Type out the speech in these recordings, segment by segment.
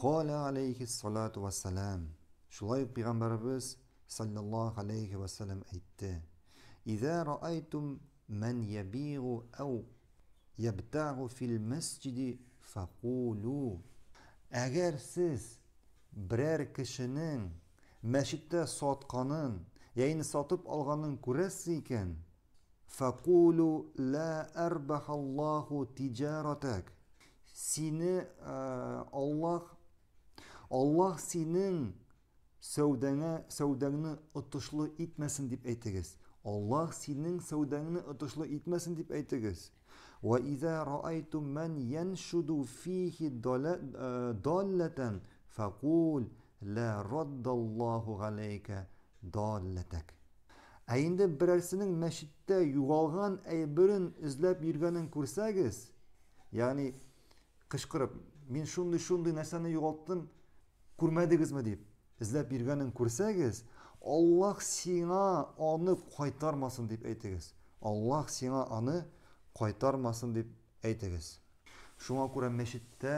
Қоле алейхи салату вассалам. Шулай пигамбар біз салли Аллах алейхи вассалам айтты. Идзе ра айтум мэн ябиғу ау ябтағу фил мэсчиди фа хуу лу. Агер сіз брер кишынын мэшидта садқанын, яйни садып алғанын курасы ла Аллах Аллах синең сәүдәңә сәүдәңне отышлы итмәсен дип әйтегез. Аллах синең сәүдәңне ытышлы итмәсен дип әйтегез. Ва иза раайтум ман яншуду фихи даллатан э, факул ла радда Аллаху галайка даллатак. Ә инде берәрсенең мәчеттә югалган әйберен эзләп йөргәнен күрсәгез, ягъни кышкырып, мин шундый-шундый нәрсәне югалттым, күрмәдегез ме дип эзләп биргәнен күрсәгез аллах сиңа аны кайтармасын дип әйтегез аллах сиңа аны кайтармасын дип әйтегез шуңа күрә мәчеттә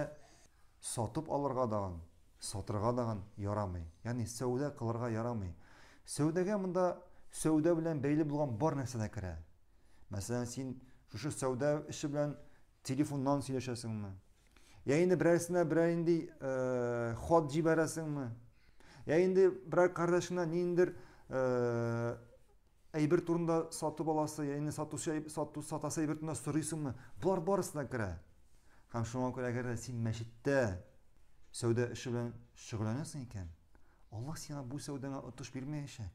сатып алырга даган сатырга даган ярамый яни сәүдә кылырга ярамый сәүдәгә монда сәүдә белән бәйле булган бар дә керә мәсәлән син шушы сәүдә эше белән телефоннан сөйләшәсеңме я енді бірәрсіне бір әйіндей ә, ход жібарасыңмы я енді бір қардашыңа нендір ә, әйбір турында сатып аласы я енді сатушы сату сатасы әйбір турында сұрайсыңмы бұлар барысына кірә һәм шуңа күрә әгәр дә син мәчеттә сәүдә эше белән шөгыльләнәсең икән аллаһ сиңа бу сәүдәңә отыш бирмәячәк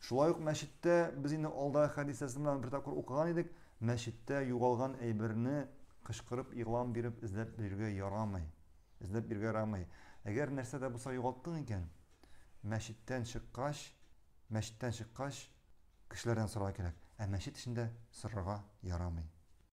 Шулай ук мәчеттә без инде алдагы хәдисәсен белән бер тапкыр укыган идек. Мәчеттә югалган әйберне qışqırıb, iqlan birib, izləb birgə yaramay. İzləb birgə yaramay. Əgər nəsə də busa yoğaltdın ikən, məşiddən çıqqaş, məşiddən çıqqaş, kişilərdən sıra gələk. Ə, məşid içində sırrağa yaramay.